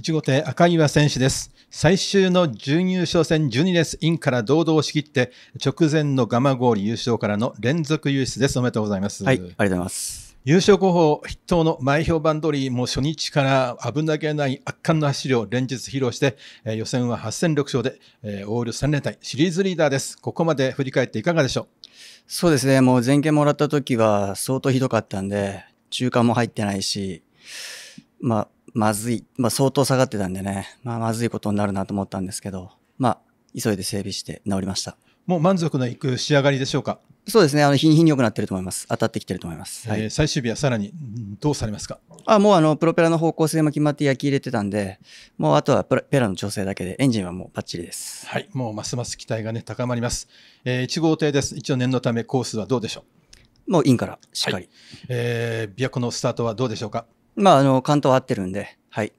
1号艇赤岩選手です。最終の準優勝戦12レースインから堂々を仕切って、直前の蒲郡優勝からの連続優勝です。おめでとうございます。はい、ありがとうございます。優勝候補筆頭の前評判通り、もう初日から危なげない圧巻の走りを連日披露して、えー、予選は8戦6勝で、えー、オール3連隊、シリーズリーダーです。ここまで振り返っていかがでしょうそうですね、もう前件もらった時は相当ひどかったんで、中間も入ってないし、まあ、まずい、まあ、相当下がってたんでね、まあ、まずいことになるなと思ったんですけど、まあ、急いで整備して治りました。もう満足のいく仕上がりでしょうか。そうですね。あの日に日に良くなってると思います。当たってきてると思います。えー、はい、最終日はさらにどうされますか。あ、もうあのプロペラの方向性も決まって焼き入れてたんで、もうあとはプロペラの調整だけでエンジンはもうバッチリです。はい、もうますます期待がね高まります。えー、1号艇です。一応念のためコースはどうでしょう。もうインからしっかり。はい、えー、琵琶湖のスタートはどうでしょうか。まあ、あの、関東合ってるんで、はい。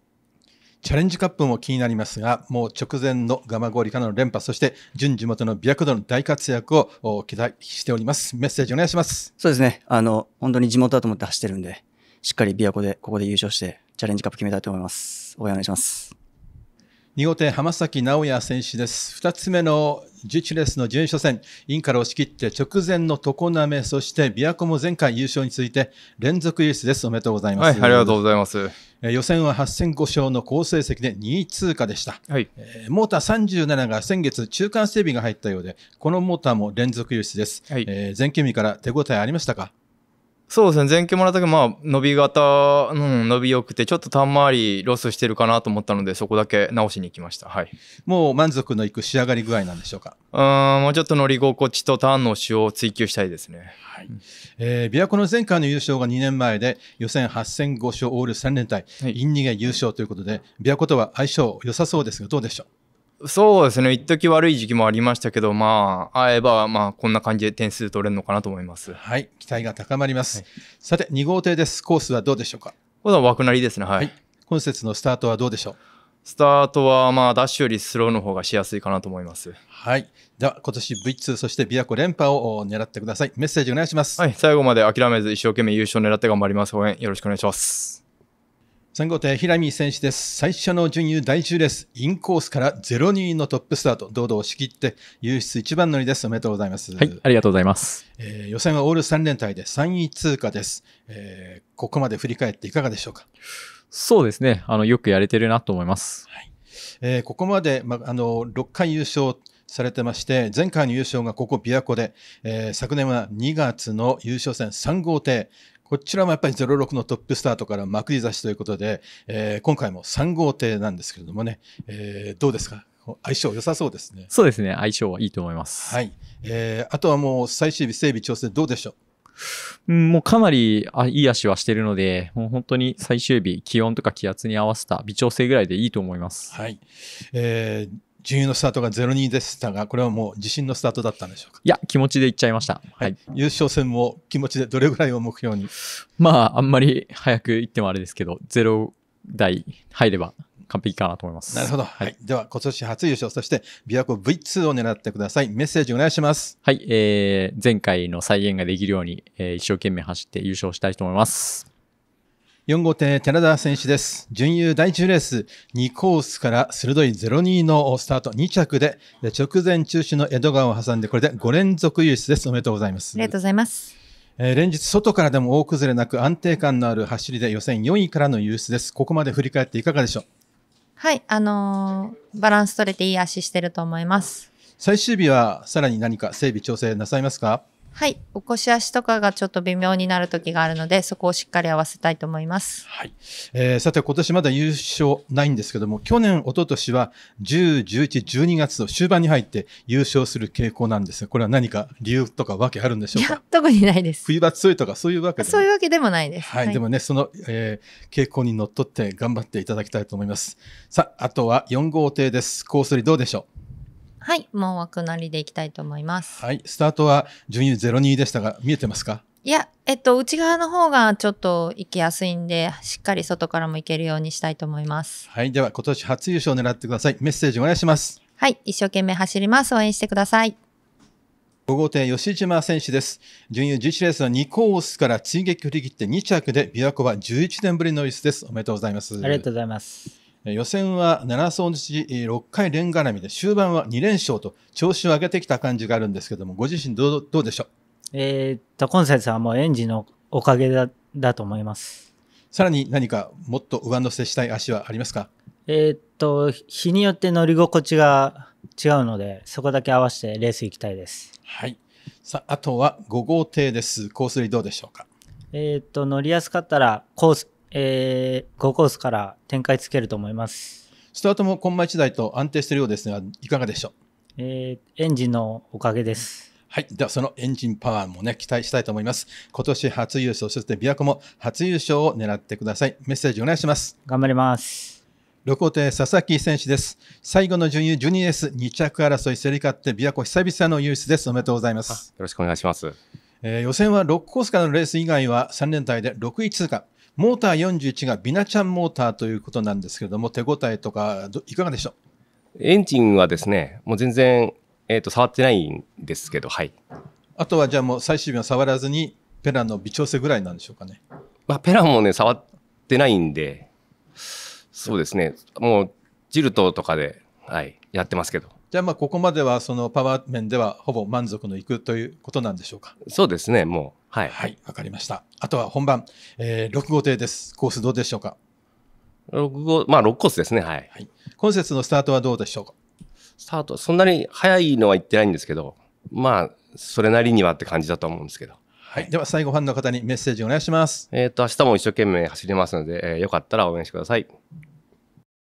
チャレンジカップも気になりますが、もう直前のガマゴリからの連覇、そして準地元の琵琶湖での大活躍を期待しております。メッセージお願いします。そうですね。あの、本当に地元だと思って走ってるんで、しっかり琵琶湖で、ここで優勝して、チャレンジカップ決めたいと思います。お願いします。2号艇、浜崎直也選手です。2つ目の11レースの準優勝戦、インから押し切って直前の常滑、そして琵琶湖も前回優勝について連続優勝です。おめでとうございます。はい、ありがとうございます。予選は8戦5勝の好成績で2位通過でした、はいモーター37が先月中間整備が入ったようでこのモーターも連続優勝です、はい、えー、前期日から手応えありましたかそうですね前傾もらったど、まあ伸び型、うん、伸びよくてちょっと単回りロスしてるかなと思ったのでそこだけ直しに行きました、はい、もう満足のいく仕上がり具合なんでしょうかうんもうちょっと乗り心地とターンの用を追求したいですね、はいえー、琵琶湖の前回の優勝が2年前で予選8戦5勝オール3連隊、はい、インニゲ優勝ということで琵琶湖とは相性良さそうですがどうでしょうそうですね、一時悪い時期もありましたけど、まあ、会えば、まあ、こんな感じで点数取れるのかなと思います。はい、期待が高まります。はい、さて、2号艇です。コースはどうでしょうか。これは枠なりですね、はい。はい、今節のスタートはどうでしょう。スタートは、まあ、ダッシュよりスローの方がしやすいかなと思います。はい。では、今年 V2、そして琵琶湖連覇を狙ってください。メッセージお願いします。はい、最後まで諦めず、一生懸命優勝を狙って頑張ります。応援よろしくお願いします。3号艇、平見選手です。最初の準優第10レース、インコースから02のトップスタート、堂々押し切って、優出一番乗りです。おめでとうございます。はい、ありがとうございます。えー、予選はオール3連隊で3位通過です、えー。ここまで振り返っていかがでしょうかそうですね、あのよくやれてるなと思います。はいえー、ここまで、まあの、6回優勝、されてまして、前回の優勝がここ、琵琶湖で、えー、昨年は2月の優勝戦3号艇、こちらもやっぱり06のトップスタートからまくり差しということで、えー、今回も3号艇なんですけれどもね、えー、どうですか相性良さそうですね。そうですね。相性はいいと思います。はい。えー、あとはもう最終日整備調整どうでしょう。もうかなりいい足はしているので、もう本当に最終日気温とか気圧に合わせた微調整ぐらいでいいと思います。はい。えー準優のスタートが0-2でしたが、これはもう自信のスタートだったんでしょうかいや、気持ちでいっちゃいました。はい。優勝戦も気持ちでどれぐらいを目標にまあ、あんまり早くいってもあれですけど、0台入れば完璧かなと思います。なるほど。はい。はい、では、今年初優勝、そして、琵琶湖 V2 を狙ってください。メッセージお願いします。はい。えー、前回の再現ができるように、えー、一生懸命走って優勝したいと思います。4号艇、寺田選手です。準優第10レース、2コースから鋭い02のスタート、2着で、直前中止の江戸川を挟んで、これで5連続優勝です。おめでとうございます。ありがとうございます。えー、連日、外からでも大崩れなく安定感のある走りで予選4位からの優勝です。ここまで振り返っていかがでしょうはい、あのー、バランス取れていい足してると思います。最終日はさらに何か整備調整なさいますかはい。起こし足とかがちょっと微妙になる時があるので、そこをしっかり合わせたいと思います。はい。えー、さて、今年まだ優勝ないんですけども、去年、一昨年は10、11、12月の終盤に入って優勝する傾向なんですが、これは何か理由とかわけあるんでしょうかいや、特にないです。冬場強いとかそういうわけでもそういうわけでもないです。はい。はい、でもね、その、えー、傾向にのっとって頑張っていただきたいと思います。さあ、あとは4号艇です。コース取りどうでしょうはい、もう枠なりでいきたいと思います。はい、スタートは順位02でしたが、見えてますかいや、えっと、内側の方がちょっと行きやすいんで、しっかり外からも行けるようにしたいと思います。はい、では今年初優勝を狙ってください。メッセージお願いします。はい、一生懸命走ります。応援してください。5号艇吉島選手です。準優11レースの2コースから追撃振り切って2着で、琵琶湖は11年ぶりのリスです。おめでとうございます。ありがとうございます。予選は7走日6回連絡みで終盤は2連勝と調子を上げてきた感じがあるんですけどもご自身どうどうでしょうえー、っと今節はもうエンジンのおかげだだと思いますさらに何かもっと上乗せしたい足はありますかえー、っと日によって乗り心地が違うのでそこだけ合わせてレース行きたいですはいさああとは5号艇ですコースリーどうでしょうかえー、っと乗りやすかったらコースえー、5コースから展開つけると思います。スタートもコンマ1台と安定しているようですが、いかがでしょうえー、エンジンのおかげです。はい。では、そのエンジンパワーもね、期待したいと思います。今年初優勝、そして琵琶湖も初優勝を狙ってください。メッセージお願いします。頑張ります。六皇帝佐々木選手です。最後の順位1 2ス2着争い競り勝って琵琶湖久々の優勝です。おめでとうございます。よろしくお願いします。えー、予選は6コースからのレース以外は3連隊で6位通過。モーター41がビナちゃんモーターということなんですけれども、手応えとかいかがでしょうエンジンはですね、もう全然、えーと、触ってないんですけど、はい。あとはじゃあもう最終日は触らずに、ペラの微調整ぐらいなんでしょうかね。まあ、ペラもね、触ってないんで、そうですね、もうジルトとかで、はい、やってますけど。じゃあ、まあ、ここまではそのパワー面ではほぼ満足のいくということなんでしょうか。そうですね、もう。はい、はい、わかりました。あとは本番、えー、6号艇です。コースどうでしょうか ?6 号、まあ6コースですね、はい。はい、今節のスタートはどうでしょうかスタート、そんなに早いのは言ってないんですけど、まあ、それなりにはって感じだと思うんですけど。はい。では、最後、ファンの方にメッセージお願いします。えっ、ー、と、明日も一生懸命走りますので、えー、よかったら応援してください。